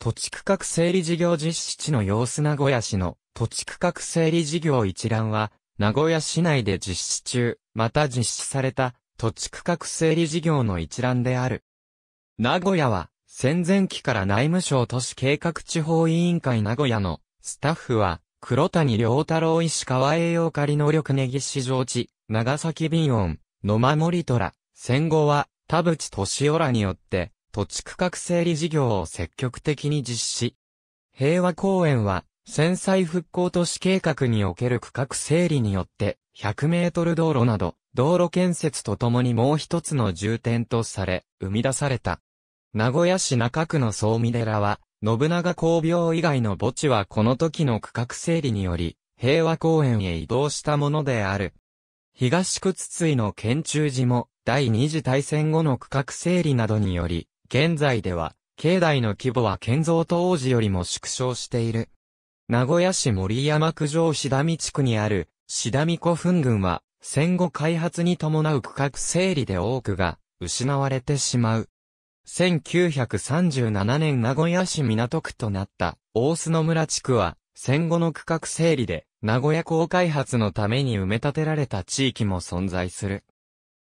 土地区画整理事業実施地の様子名古屋市の土地区画整理事業一覧は、名古屋市内で実施中、また実施された土地区画整理事業の一覧である。名古屋は、戦前期から内務省都市計画地方委員会名古屋のスタッフは、黒谷良太郎石川栄養仮能力根岸市場地、長崎便音、野間森虎、戦後は、田淵敏夫らによって、土地区画整理事業を積極的に実施。平和公園は、戦災復興都市計画における区画整理によって、100メートル道路など、道路建設とともにもう一つの重点とされ、生み出された。名古屋市中区の総見寺は、信長公業以外の墓地はこの時の区画整理により、平和公園へ移動したものである。東区津井の県中寺も、第二次大戦後の区画整理などにより、現在では、境内の規模は建造当時よりも縮小している。名古屋市森山区上志田見地区にある、志田見古墳群は、戦後開発に伴う区画整理で多くが、失われてしまう。1937年名古屋市港区となった大須野村地区は戦後の区画整理で名古屋港開発のために埋め立てられた地域も存在する。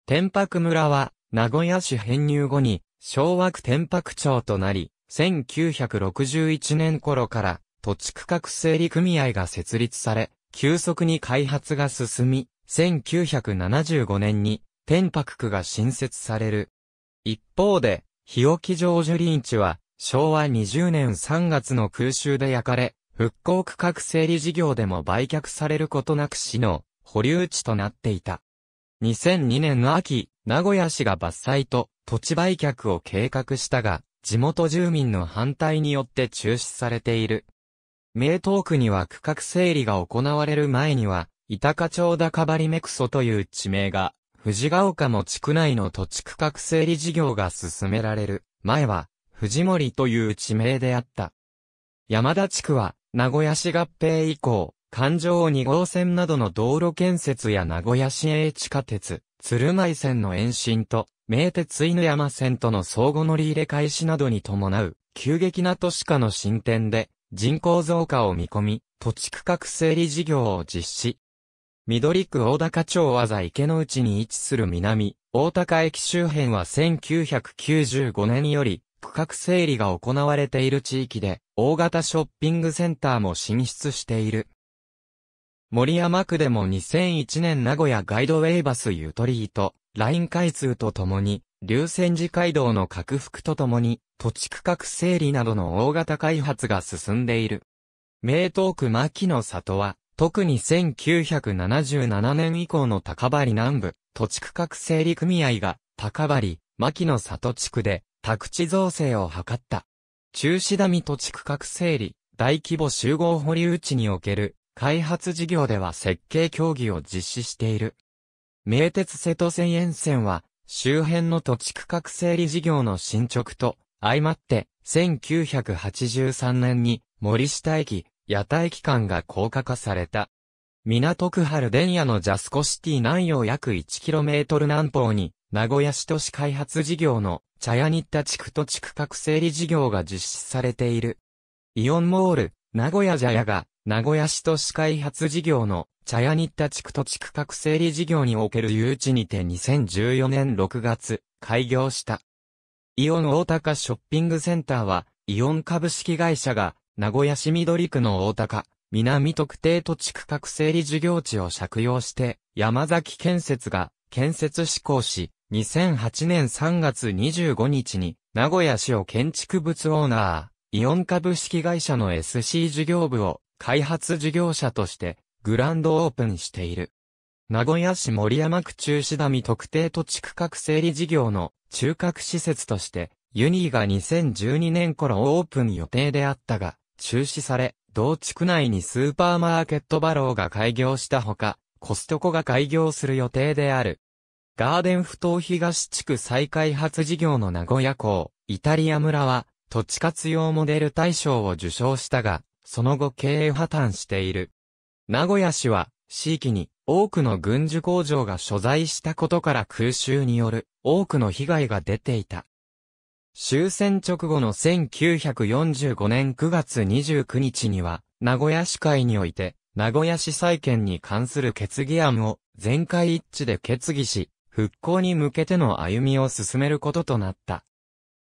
天白村は名古屋市編入後に昭和区天白町となり、1961年頃から土地区画整理組合が設立され、急速に開発が進み、1975年に天白区が新設される。一方で、日置城樹林地は昭和20年3月の空襲で焼かれ、復興区画整理事業でも売却されることなく市の保留地となっていた。2002年の秋、名古屋市が伐採と土地売却を計画したが、地元住民の反対によって中止されている。名東区には区画整理が行われる前には、板賀町高張メクソという地名が、藤ヶ丘も地区内の土地区画整理事業が進められる。前は、藤森という地名であった。山田地区は、名古屋市合併以降、環状2号線などの道路建設や名古屋市営地下鉄、鶴舞線の延伸と、名鉄犬山線との相互乗り入れ開始などに伴う、急激な都市化の進展で、人口増加を見込み、土地区画整理事業を実施。緑区大高町和座池の内に位置する南、大高駅周辺は1995年より、区画整理が行われている地域で、大型ショッピングセンターも進出している。森山区でも2001年名古屋ガイドウェイバスゆとりーと、ライン開通とともに、流線寺街道の拡幅とともに、土地区画整理などの大型開発が進んでいる。名東区牧の里は、特に1977年以降の高張南部、土地区画整理組合が、高張、牧の里地区で、宅地造成を図った。中止ダミ土地区画整理、大規模集合保留地における、開発事業では設計協議を実施している。名鉄瀬戸線沿線は、周辺の土地区画整理事業の進捗と、相まって、1983年に森下駅、屋台駅間が高架化された。港区春電屋のジャスコシティ南洋約 1km 南方に、名古屋市都市開発事業の茶屋新田地区土地区画整理事業が実施されている。イオンモール、名古屋茶屋が、名古屋市都市開発事業の茶屋新田地区と地区各整理事業における誘致にて2014年6月、開業した。イオン大高ショッピングセンターは、イオン株式会社が、名古屋市緑区の大高、南特定土地区画整理事業地を借用して、山崎建設が建設施行し、2008年3月25日に、名古屋市を建築物オーナー、イオン株式会社の SC 事業部を開発事業者としてグランドオープンしている。名古屋市森山区中市田ミ特定土地区画整理事業の中核施設として、ユニーが2012年頃オープン予定であったが、中止され、同地区内にスーパーマーケットバローが開業したほか、コストコが開業する予定である。ガーデン不当東地区再開発事業の名古屋港、イタリア村は、土地活用モデル大賞を受賞したが、その後経営破綻している。名古屋市は、地域に多くの軍需工場が所在したことから空襲による多くの被害が出ていた。終戦直後の1945年9月29日には、名古屋市会において、名古屋市再建に関する決議案を全会一致で決議し、復興に向けての歩みを進めることとなった。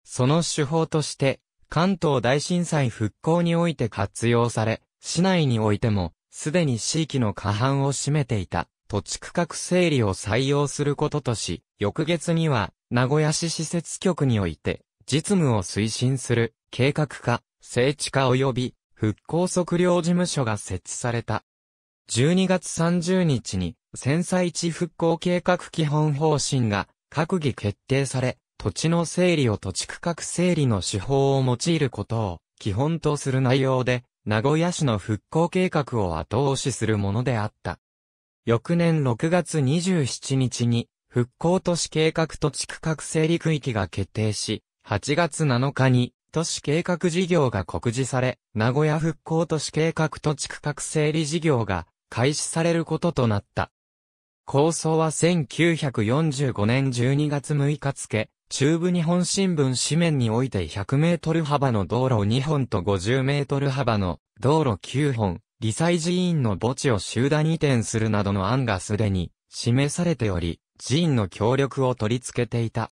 その手法として、関東大震災復興において活用され、市内においてもすでに地域の過半を占めていた土地区画整理を採用することとし、翌月には名古屋市施設局において実務を推進する計画化、整地化及び復興測量事務所が設置された。12月30日に、戦災地復興計画基本方針が閣議決定され、土地の整理を土地区画整理の手法を用いることを基本とする内容で名古屋市の復興計画を後押しするものであった。翌年6月27日に、復興都市計画と地区画整理区域が決定し、8月7日に都市計画事業が告示され、名古屋復興都市計画と地区画整理事業が開始されることとなった。構想は1945年12月6日付、中部日本新聞紙面において100メートル幅の道路2本と50メートル幅の道路9本、理災寺院の墓地を集団移転するなどの案がすでに示されており、寺院の協力を取り付けていた。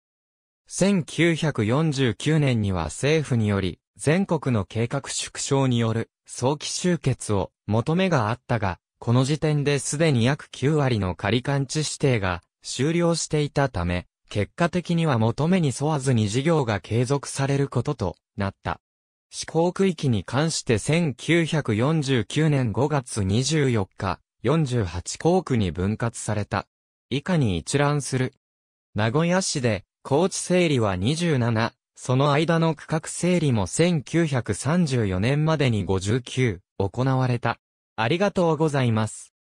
1949年には政府により、全国の計画縮小による早期集結を求めがあったが、この時点ですでに約9割の仮間地指定が終了していたため、結果的には求めに沿わずに事業が継続されることとなった。施行区域に関して1949年5月24日、48校区に分割された。以下に一覧する。名古屋市で、高知整理は27、その間の区画整理も1934年までに59、行われた。ありがとうございます。